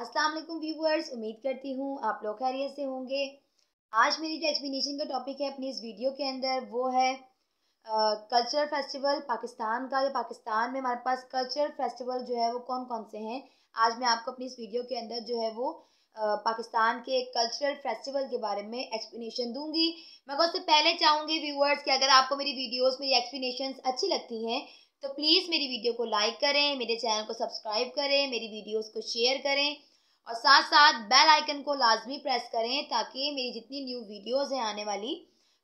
अस्सलाम वालेकुम व्यूवर्स उम्मीद करती हूँ आप लोग खैरियत से होंगे आज मेरी जो एक्सप्लेनेशन का टॉपिक है अपनी इस वीडियो के अंदर वो है कल्चरल फेस्टिवल पाकिस्तान का जो पाकिस्तान में हमारे पास कल्चरल फेस्टिवल जो है वो कौन कौन से हैं आज मैं आपको अपनी इस वीडियो के अंदर जो है वो आ, पाकिस्तान के कल्चरल फेस्टिवल के बारे में एक्सप्लेनेशन दूंगी मैं उससे पहले चाहूँगी व्यूवर्स कि अगर आपको मेरी वीडियोस मेरी एक्सप्लेनेशंस अच्छी लगती हैं तो प्लीज़ मेरी वीडियो को लाइक करें मेरे चैनल को सब्सक्राइब करें मेरी वीडियोस को शेयर करें और साथ साथ बेल आइकन को लाजमी प्रेस करें ताकि मेरी जितनी न्यू वीडियोस हैं आने वाली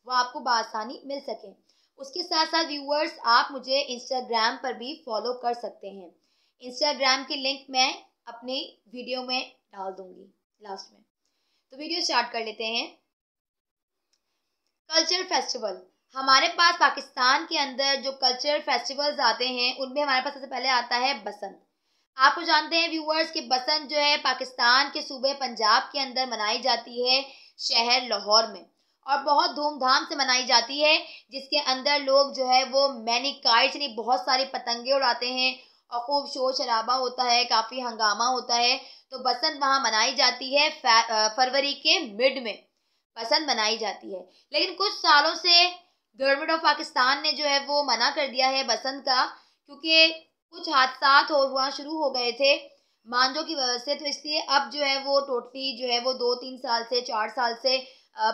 वो आपको बसानी मिल सकें उसके साथ साथ व्यूअर्स आप मुझे इंस्टाग्राम पर भी फॉलो कर सकते हैं इंस्टाग्राम की लिंक मैं अपनी वीडियो में डाल दूँगी लास्ट में तो वीडियो स्टार्ट कर लेते हैं कल्चर फेस्टिवल हमारे पास पाकिस्तान के अंदर जो कल्चरल फेस्टिवल्स आते हैं उनमें हमारे पास सबसे पहले आता है बसंत आपको तो जानते हैं व्यूअर्स कि बसंत जो है पाकिस्तान के सूबे पंजाब के अंदर मनाई जाती है शहर लाहौर में और बहुत धूमधाम से मनाई जाती है जिसके अंदर लोग जो है वो मैनी काइट्स यानी बहुत सारी पतंगे उड़ाते हैं और खूब शोर शराबा होता है काफ़ी हंगामा होता है तो बसंत वहाँ मनाई जाती है फरवरी के मिड में बसंत मनाई जाती है लेकिन कुछ सालों से गवर्नमेंट ऑफ पाकिस्तान ने जो है वो मना कर दिया है बसंत का क्योंकि कुछ हादसा हो तो वहाँ शुरू हो गए थे मांझों की वजह से तो इसलिए अब जो है वो टोटली जो है वो दो तीन साल से चार साल से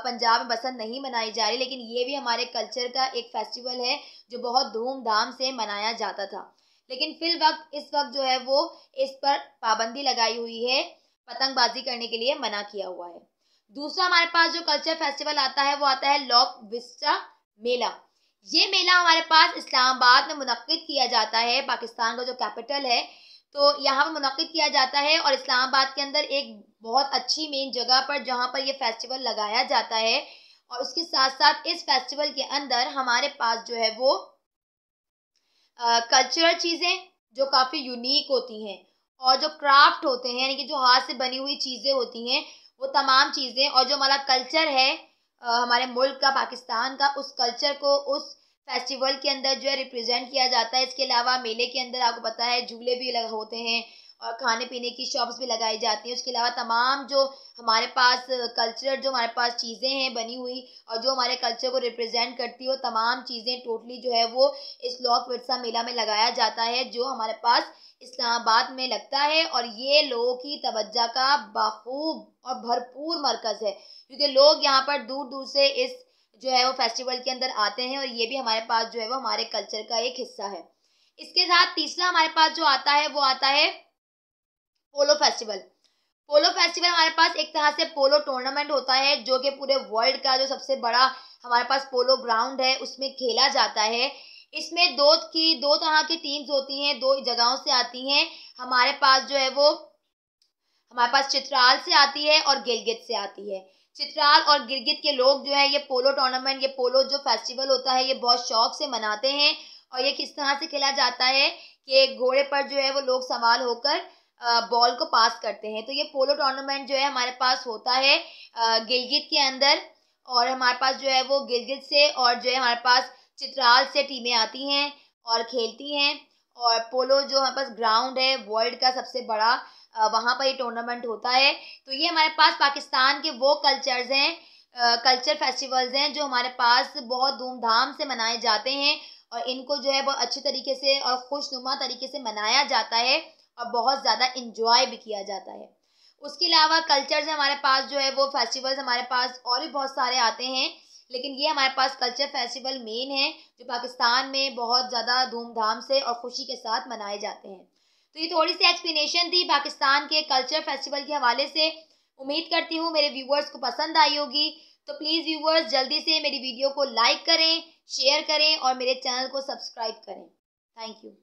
पंजाब में बसंत नहीं मनाई जा रही लेकिन ये भी हमारे कल्चर का एक फेस्टिवल है जो बहुत धूमधाम से मनाया जाता था लेकिन फिल वक्त इस वक्त जो है वो इस पर पाबंदी लगाई हुई है पतंगबाजी करने के लिए मना किया हुआ है दूसरा हमारे पास जो कल्चर फेस्टिवल आता है वो आता है लॉक विस्टा मेला ये मेला हमारे पास इस्लामाबाद में मुनद किया जाता है पाकिस्तान का जो कैपिटल है तो यहाँ पर मुनद किया जाता है और इस्लामाबाद के अंदर एक बहुत अच्छी मेन जगह पर जहाँ पर यह फेस्टिवल लगाया जाता है और उसके साथ साथ इस फेस्टिवल के अंदर हमारे पास जो है वो कल्चरल चीज़ें जो काफ़ी यूनिक होती हैं और जो क्राफ्ट होते हैं यानी कि जो हाथ से बनी हुई चीज़ें होती हैं वो तमाम चीज़ें और जो हमारा कल्चर है हमारे मुल्क का पाकिस्तान का उस कल्चर को उस फेस्टिवल के अंदर जो है रिप्रेजेंट किया जाता है इसके अलावा मेले के अंदर आपको पता है झूले भी अलग होते हैं और खाने पीने की शॉप्स भी लगाई जाती हैं उसके अलावा तमाम जो हमारे पास कल्चर जो हमारे पास चीज़ें हैं बनी हुई और जो हमारे कल्चर को रिप्रेजेंट करती है वो तमाम चीज़ें टोटली जो है वो इस लॉक विरसा मेला में लगाया जाता है जो हमारे पास इस्लामाबाद में लगता है और ये लोगों की तवज्जा का बखूब और भरपूर मरकज़ है क्योंकि लोग यहाँ पर दूर दूर से इस जो है वो फेस्टिवल के अंदर आते हैं और ये भी हमारे पास जो है वो हमारे कल्चर का एक हिस्सा है इसके साथ तीसरा हमारे पास जो आता है वो आता है पोलो फेस्टिवल पोलो फेस्टिवल हमारे पास एक तरह से पोलो टूर्नामेंट होता है जो कि पूरे वर्ल्ड का जो सबसे बड़ा हमारे पास पोलो ग्राउंड है उसमें खेला जाता है इसमें दो की दो तरह की टीम्स होती हैं दो जगहों से आती हैं हमारे पास जो है वो हमारे पास चित्राल से आती है और गिलगित से आती है चित्राल और गिलगित के लोग जो है ये पोलो टूर्नामेंट ये पोलो जो फेस्टिवल होता है ये बहुत शौक से मनाते हैं और ये किस तरह से खेला जाता है कि घोड़े पर जो है वो लोग सवाल होकर बॉल को पास करते हैं तो ये पोलो टूर्नामेंट जो है हमारे पास होता है गिलगित के अंदर और हमारे पास जो है वो गिलगित से और जो है हमारे पास चित्राल से टीमें आती हैं और खेलती हैं और पोलो जो हमारे पास ग्राउंड है वर्ल्ड का सबसे बड़ा वहाँ पर ये टूर्नामेंट होता है तो ये हमारे पास पाकिस्तान के वो कल्चर्स हैं कल्चर फेस्टिवल्स हैं जो हमारे पास बहुत धूमधाम से मनाए जाते हैं और इनको जो है बहुत अच्छे तरीके से और खुशनुमा तरीके से मनाया जाता है और बहुत ज़्यादा इंजॉय भी किया जाता है उसके अलावा कल्चर्स हमारे पास जो है वो फेस्टिवल्स हमारे पास और भी बहुत सारे आते हैं लेकिन ये हमारे पास कल्चर फेस्टिवल मेन है जो पाकिस्तान में बहुत ज़्यादा धूमधाम से और ख़ुशी के साथ मनाए जाते हैं तो ये थोड़ी सी एक्सप्लेनेशन थी पाकिस्तान के कल्चर फेस्टिवल के हवाले से उम्मीद करती हूँ मेरे व्यूवर्स को पसंद आई होगी तो प्लीज़ व्यूवर्स जल्दी से मेरी वीडियो को लाइक करें शेयर करें और मेरे चैनल को सब्सक्राइब करें थैंक यू